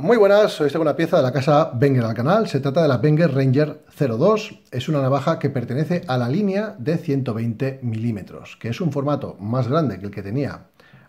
Muy buenas, hoy tengo una pieza de la casa Wenger al canal. Se trata de la Wenger Ranger 02. Es una navaja que pertenece a la línea de 120 milímetros, que es un formato más grande que el que tenía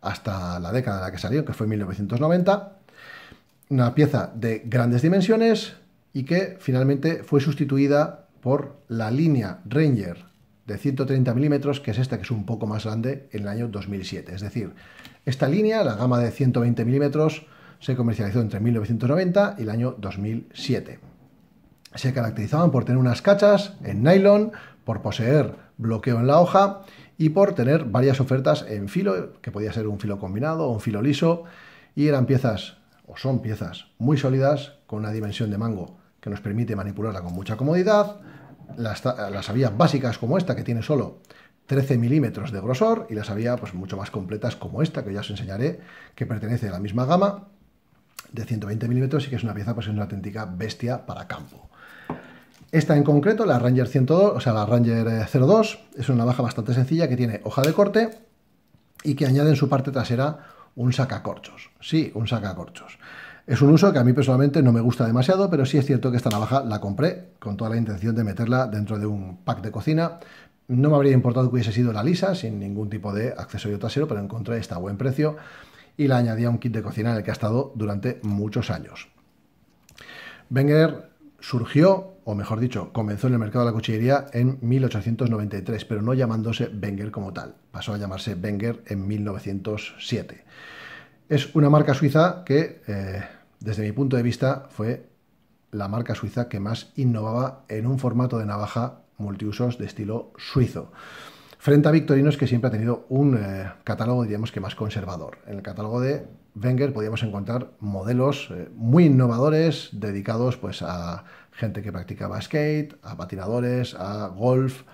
hasta la década en la que salió, que fue 1990. Una pieza de grandes dimensiones y que finalmente fue sustituida por la línea Ranger de 130 milímetros, que es esta que es un poco más grande en el año 2007. Es decir, esta línea, la gama de 120 milímetros, se comercializó entre 1990 y el año 2007. Se caracterizaban por tener unas cachas en nylon, por poseer bloqueo en la hoja y por tener varias ofertas en filo, que podía ser un filo combinado o un filo liso, y eran piezas, o son piezas, muy sólidas, con una dimensión de mango que nos permite manipularla con mucha comodidad, las, había básicas como esta, que tiene solo 13 milímetros de grosor, y las había pues, mucho más completas como esta, que ya os enseñaré, que pertenece a la misma gama, de 120 milímetros y que es una pieza, pues es una auténtica bestia para campo. Esta en concreto, la Ranger 102, o sea, la Ranger 02, eh, es una navaja bastante sencilla que tiene hoja de corte y que añade en su parte trasera un sacacorchos. Sí, un sacacorchos. Es un uso que a mí personalmente no me gusta demasiado, pero sí es cierto que esta navaja la compré con toda la intención de meterla dentro de un pack de cocina. No me habría importado que hubiese sido la lisa, sin ningún tipo de accesorio trasero, pero encontré esta a buen precio y la añadía un kit de cocina en el que ha estado durante muchos años. Wenger surgió, o mejor dicho, comenzó en el mercado de la cuchillería en 1893, pero no llamándose Wenger como tal, pasó a llamarse Wenger en 1907. Es una marca suiza que, eh, desde mi punto de vista, fue la marca suiza que más innovaba en un formato de navaja multiusos de estilo suizo frente a Victorinos que siempre ha tenido un eh, catálogo, diríamos que más conservador. En el catálogo de Wenger podíamos encontrar modelos eh, muy innovadores dedicados pues, a gente que practicaba skate, a patinadores, a golf,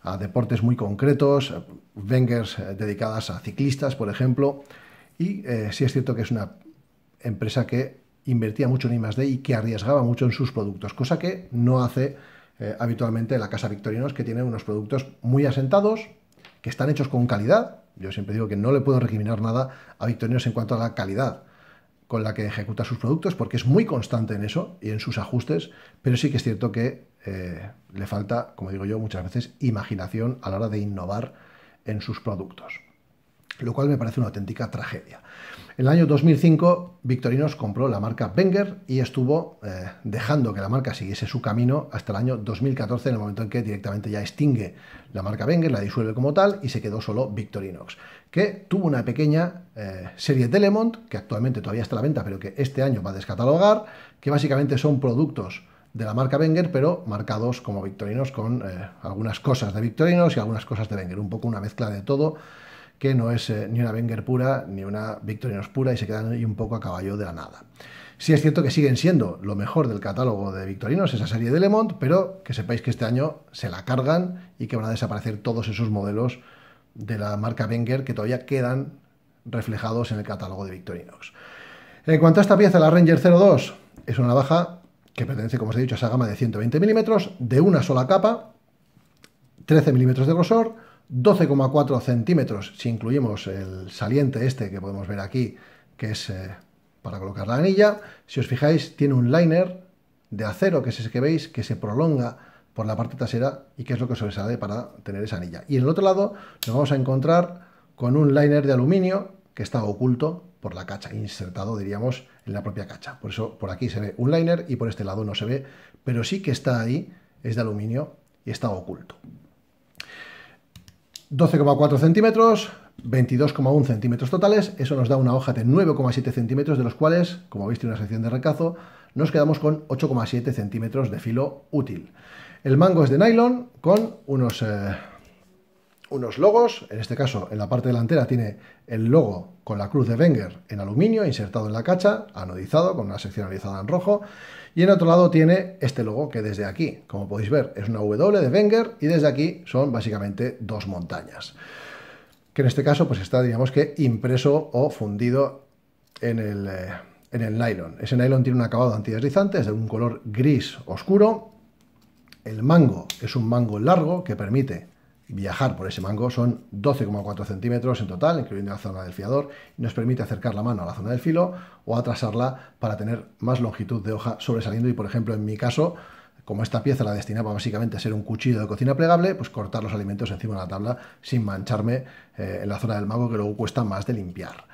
a deportes muy concretos, eh, Wengers dedicadas a ciclistas, por ejemplo. Y sí es cierto que es una empresa que invertía mucho en I+.D. y que arriesgaba mucho en sus productos, cosa que no hace habitualmente la Casa Victorinos, que tiene unos productos muy asentados, que están hechos con calidad. Yo siempre digo que no le puedo recriminar nada a Victorinos en cuanto a la calidad con la que ejecuta sus productos, porque es muy constante en eso y en sus ajustes, pero sí que es cierto que eh, le falta, como digo yo muchas veces, imaginación a la hora de innovar en sus productos lo cual me parece una auténtica tragedia. En el año 2005, Victorinos compró la marca Wenger y estuvo eh, dejando que la marca siguiese su camino hasta el año 2014, en el momento en que directamente ya extingue la marca Wenger, la disuelve como tal y se quedó solo Victorinox, que tuvo una pequeña eh, serie Telemont, que actualmente todavía está a la venta, pero que este año va a descatalogar, que básicamente son productos de la marca Wenger, pero marcados como Victorinox con eh, algunas cosas de Victorinox y algunas cosas de Wenger, un poco una mezcla de todo que no es eh, ni una Wenger pura ni una Victorinox pura y se quedan ahí un poco a caballo de la nada. Sí es cierto que siguen siendo lo mejor del catálogo de Victorinox esa serie de Lemont, pero que sepáis que este año se la cargan y que van a desaparecer todos esos modelos de la marca Wenger que todavía quedan reflejados en el catálogo de Victorinox. En cuanto a esta pieza, la Ranger 02 es una navaja que pertenece, como os he dicho, a esa gama de 120 milímetros, de una sola capa, 13 milímetros de grosor, 12,4 centímetros, si incluimos el saliente este que podemos ver aquí, que es eh, para colocar la anilla. Si os fijáis, tiene un liner de acero, que es ese que veis, que se prolonga por la parte trasera y que es lo que sobresale para tener esa anilla. Y en el otro lado nos vamos a encontrar con un liner de aluminio que está oculto por la cacha, insertado, diríamos, en la propia cacha. Por eso por aquí se ve un liner y por este lado no se ve, pero sí que está ahí, es de aluminio y está oculto. 12,4 centímetros, 22,1 centímetros totales, eso nos da una hoja de 9,7 centímetros, de los cuales, como veis, en una sección de recazo, nos quedamos con 8,7 centímetros de filo útil. El mango es de nylon con unos... Eh, unos logos, en este caso en la parte delantera tiene el logo con la cruz de Wenger en aluminio insertado en la cacha, anodizado con una sección anodizada en rojo, y en otro lado tiene este logo que desde aquí, como podéis ver, es una W de Wenger y desde aquí son básicamente dos montañas, que en este caso pues está digamos que impreso o fundido en el, eh, en el nylon. Ese nylon tiene un acabado antideslizante, es de un color gris oscuro, el mango es un mango largo que permite Viajar por ese mango son 12,4 centímetros en total, incluyendo la zona del fiador, y nos permite acercar la mano a la zona del filo o atrasarla para tener más longitud de hoja sobresaliendo. Y por ejemplo, en mi caso, como esta pieza la destinaba básicamente a ser un cuchillo de cocina plegable, pues cortar los alimentos encima de la tabla sin mancharme eh, en la zona del mango que luego cuesta más de limpiar.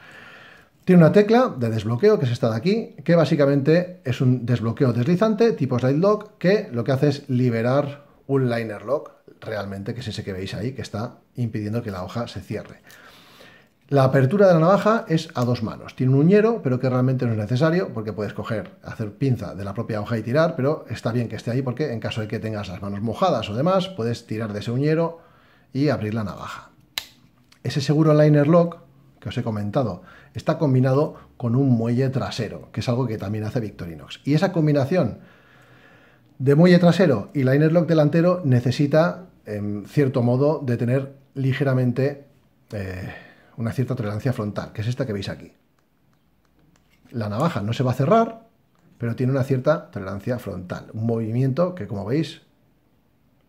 Tiene una tecla de desbloqueo, que es esta de aquí, que básicamente es un desbloqueo deslizante tipo slide lock, que lo que hace es liberar un liner lock, realmente, que es ese que veis ahí, que está impidiendo que la hoja se cierre. La apertura de la navaja es a dos manos. Tiene un uñero, pero que realmente no es necesario, porque puedes coger, hacer pinza de la propia hoja y tirar, pero está bien que esté ahí porque en caso de que tengas las manos mojadas o demás, puedes tirar de ese uñero y abrir la navaja. Ese seguro liner lock que os he comentado está combinado con un muelle trasero, que es algo que también hace Victorinox. Y esa combinación de muelle trasero y liner lock delantero necesita, en cierto modo, de tener ligeramente eh, una cierta tolerancia frontal, que es esta que veis aquí. La navaja no se va a cerrar, pero tiene una cierta tolerancia frontal, un movimiento que, como veis,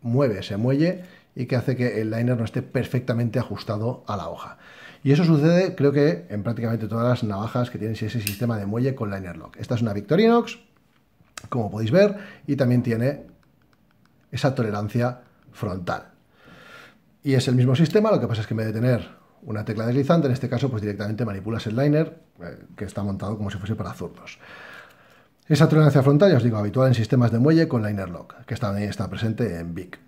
mueve se muelle y que hace que el liner no esté perfectamente ajustado a la hoja. Y eso sucede, creo que, en prácticamente todas las navajas que tienen ese sistema de muelle con liner lock. Esta es una Victorinox, como podéis ver, y también tiene esa tolerancia frontal. Y es el mismo sistema, lo que pasa es que en vez de tener una tecla deslizante, en este caso pues directamente manipulas el liner eh, que está montado como si fuese para zurdos. Esa tolerancia frontal, ya os digo, habitual en sistemas de muelle con liner lock, que también está presente en BIC.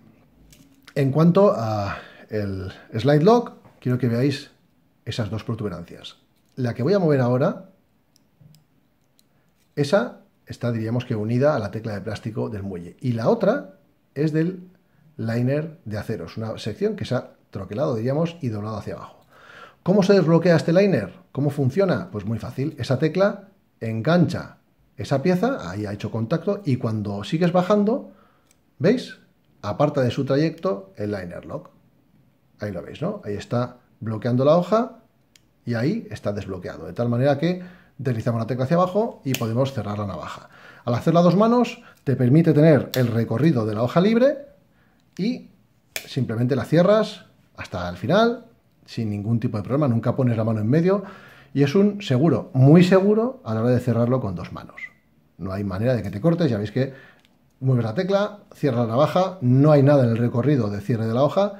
En cuanto a el slide lock, quiero que veáis esas dos protuberancias. La que voy a mover ahora, esa está, diríamos que, unida a la tecla de plástico del muelle. Y la otra es del liner de acero. Es una sección que se ha troquelado, diríamos, y doblado hacia abajo. ¿Cómo se desbloquea este liner? ¿Cómo funciona? Pues muy fácil. Esa tecla engancha esa pieza, ahí ha hecho contacto, y cuando sigues bajando, ¿veis? Aparta de su trayecto el liner lock. Ahí lo veis, ¿no? Ahí está bloqueando la hoja y ahí está desbloqueado. De tal manera que deslizamos la tecla hacia abajo y podemos cerrar la navaja. Al hacerla a dos manos te permite tener el recorrido de la hoja libre y simplemente la cierras hasta el final sin ningún tipo de problema, nunca pones la mano en medio y es un seguro, muy seguro a la hora de cerrarlo con dos manos. No hay manera de que te cortes, ya veis que mueves la tecla, cierra la navaja, no hay nada en el recorrido de cierre de la hoja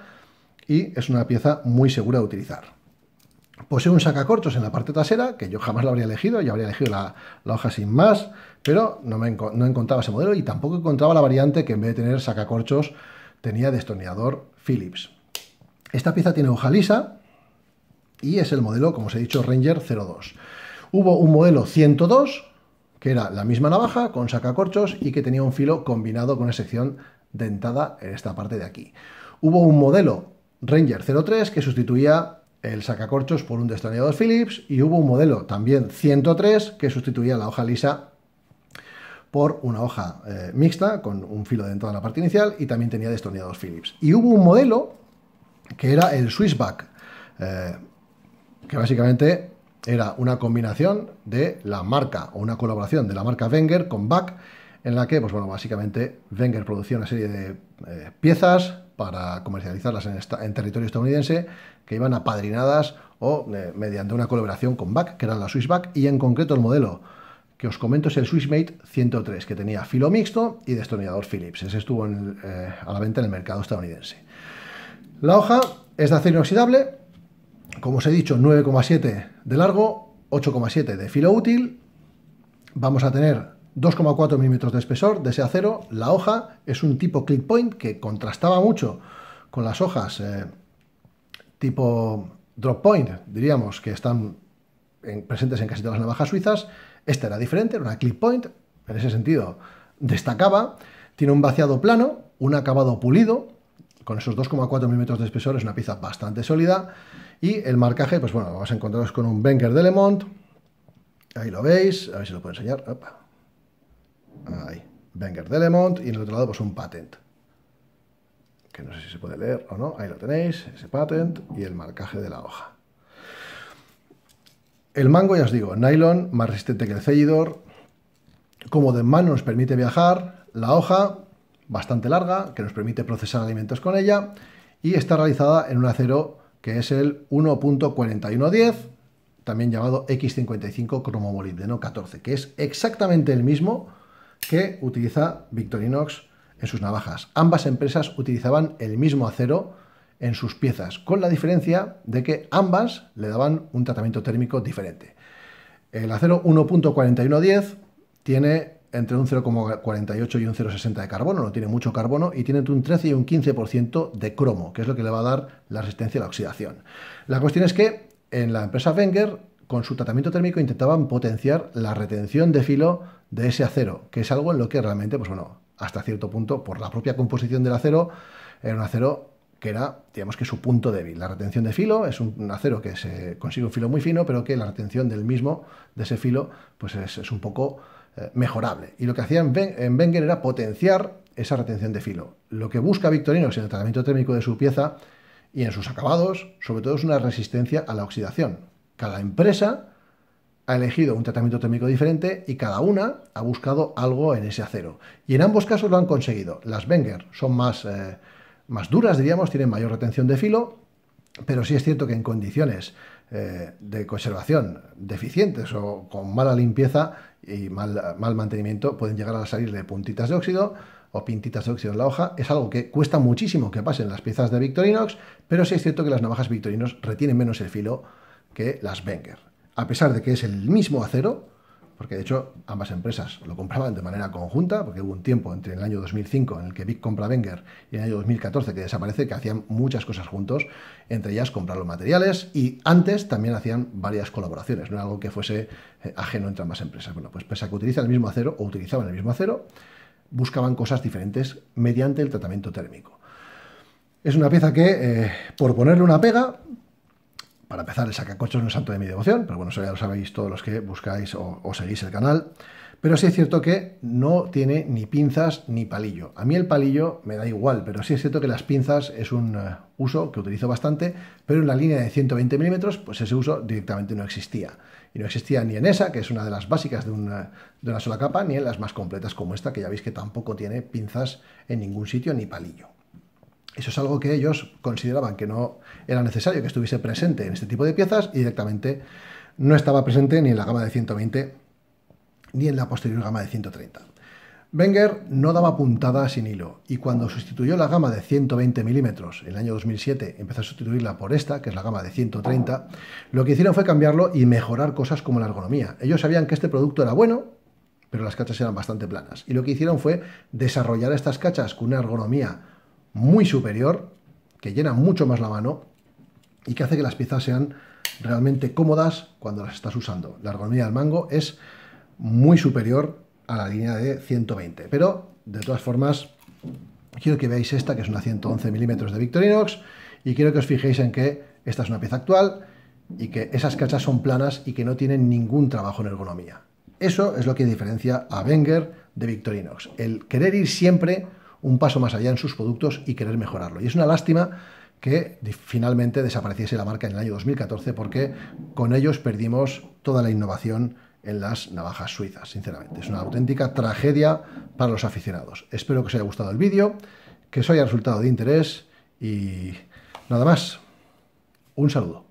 y es una pieza muy segura de utilizar. Posee un sacacorchos en la parte trasera, que yo jamás lo habría elegido, yo habría elegido la, hoja sin más, pero no, me, encontraba ese modelo y tampoco encontraba la variante que en vez de tener sacacorchos tenía destornillador Philips. Esta pieza tiene hoja lisa y es el modelo, como os he dicho, Ranger 02. Hubo un modelo 102, que era la misma navaja con sacacorchos y que tenía un filo combinado con una sección dentada en esta parte de aquí. Hubo un modelo Ranger 03 que sustituía el sacacorchos por un destornillador Philips y hubo un modelo también 103 que sustituía la hoja lisa por una hoja eh, mixta con un filo dentro de la parte inicial y también tenía destornillador Philips. Y hubo un modelo que era el Swissback, eh, que básicamente era una combinación de la marca o una colaboración de la marca Wenger con Back en la que, pues bueno, básicamente Wenger producía una serie de eh, piezas para comercializarlas en, territorio estadounidense que iban apadrinadas o eh, mediante una colaboración con Back, que era la Swissback, y en concreto el modelo que os comento es el Swissmate 103, que tenía filo mixto y destornillador Philips. Ese estuvo eh, a la venta en el mercado estadounidense. La hoja es de acero inoxidable, como os he dicho, 9,7 de largo, 8,7 de filo útil. Vamos a tener 2,4 milímetros de espesor, de ese acero. La hoja es un tipo click point que contrastaba mucho con las hojas eh, tipo drop point, diríamos, que están presentes en casi todas las navajas suizas. Esta era diferente, era una click point, en ese sentido destacaba. Tiene un vaciado plano, un acabado pulido, con esos 2,4 milímetros de espesor es una pieza bastante sólida. Y el marcaje, pues bueno, vamos a encontraros con un Benker de Lemont. Ahí lo veis, a ver si lo puedo enseñar. Ahí. de Delemont y en el otro lado pues un patent. Que no sé si se puede leer o no. Ahí lo tenéis, ese patent y el marcaje de la hoja. El mango, ya os digo, nylon, más resistente que el cellidor. Como de mano nos permite viajar. La hoja, bastante larga, que nos permite procesar alimentos con ella. Y está realizada en un acero que es el 1.4110, también llamado X55 molibdeno 14, que es exactamente el mismo que utiliza Victorinox en sus navajas. Ambas empresas utilizaban el mismo acero en sus piezas, con la diferencia de que ambas le daban un tratamiento térmico diferente. El acero 1.4110 tiene entre un 0,48 y un 0,60 de carbono, no tiene mucho carbono y tiene entre un 13 y un 15% de cromo, que es lo que le va a dar la resistencia a la oxidación. La cuestión es que en la empresa Wenger con su tratamiento térmico intentaban potenciar la retención de filo de ese acero, que es algo en lo que realmente, pues bueno, hasta cierto punto, por la propia composición del acero, era un acero que era, digamos que su punto débil. La retención de filo es un acero que se consigue un filo muy fino, pero que la retención del mismo, de ese filo, pues es, un poco eh, mejorable. Y lo que hacían en Wenger era potenciar esa retención de filo. Lo que busca Victorino es el tratamiento térmico de su pieza y en sus acabados, sobre todo es una resistencia a la oxidación. Cada empresa ha elegido un tratamiento térmico diferente y cada una ha buscado algo en ese acero. Y en ambos casos lo han conseguido. Las Wenger son más, eh, más duras, diríamos, tienen mayor retención de filo, pero sí es cierto que en condiciones eh, de conservación deficientes o con mala limpieza y mal, mal mantenimiento pueden llegar a salirle puntitas de óxido o pintitas de óxido en la hoja, es algo que cuesta muchísimo que pasen las piezas de Victorinox, pero sí es cierto que las navajas Victorinox retienen menos el filo que las Wenger. A pesar de que es el mismo acero, porque de hecho ambas empresas lo compraban de manera conjunta, porque hubo un tiempo entre el año 2005 en el que Vic compra Wenger y el año 2014 que desaparece, que hacían muchas cosas juntos, entre ellas comprar los materiales y antes también hacían varias colaboraciones, no era algo que fuese eh, ajeno entre ambas empresas. Bueno, pues pese a que utilizan el mismo acero o utilizaban el mismo acero, buscaban cosas diferentes mediante el tratamiento térmico. Es una pieza que, eh, por ponerle una pega, para empezar, el sacacocho no es santo de mi devoción, pero bueno, eso ya lo sabéis todos los que buscáis o, seguís el canal. Pero sí es cierto que no tiene ni pinzas ni palillo. A mí el palillo me da igual, pero sí es cierto que las pinzas es un eh, uso que utilizo bastante, pero en la línea de 120 milímetros, pues ese uso directamente no existía. Y no existía ni en esa, que es una de las básicas de una, eh, de una sola capa, ni en las más completas como esta, que ya veis que tampoco tiene pinzas en ningún sitio ni palillo. Eso es algo que ellos consideraban que no era necesario que estuviese presente en este tipo de piezas y directamente no estaba presente ni en la gama de 120 ni en la posterior gama de 130. Wenger no daba puntada sin hilo y cuando sustituyó la gama de 120 milímetros en el año 2007, empezó a sustituirla por esta, que es la gama de 130, lo que hicieron fue cambiarlo y mejorar cosas como la ergonomía. Ellos sabían que este producto era bueno, pero las cachas eran bastante planas y lo que hicieron fue desarrollar estas cachas con una ergonomía muy superior, que llena mucho más la mano y que hace que las piezas sean realmente cómodas cuando las estás usando. La ergonomía del mango es muy superior a la línea de 120, pero de todas formas quiero que veáis esta que es una 111 milímetros de Victorinox y quiero que os fijéis en que esta es una pieza actual y que esas cachas son planas y que no tienen ningún trabajo en ergonomía. Eso es lo que diferencia a Wenger de Victorinox, el querer ir siempre un paso más allá en sus productos y querer mejorarlo. Y es una lástima que finalmente desapareciese la marca en el año 2014 porque con ellos perdimos toda la innovación en las navajas suizas, sinceramente. Es una auténtica tragedia para los aficionados. Espero que os haya gustado el vídeo, que os haya resultado de interés y nada más. Un saludo.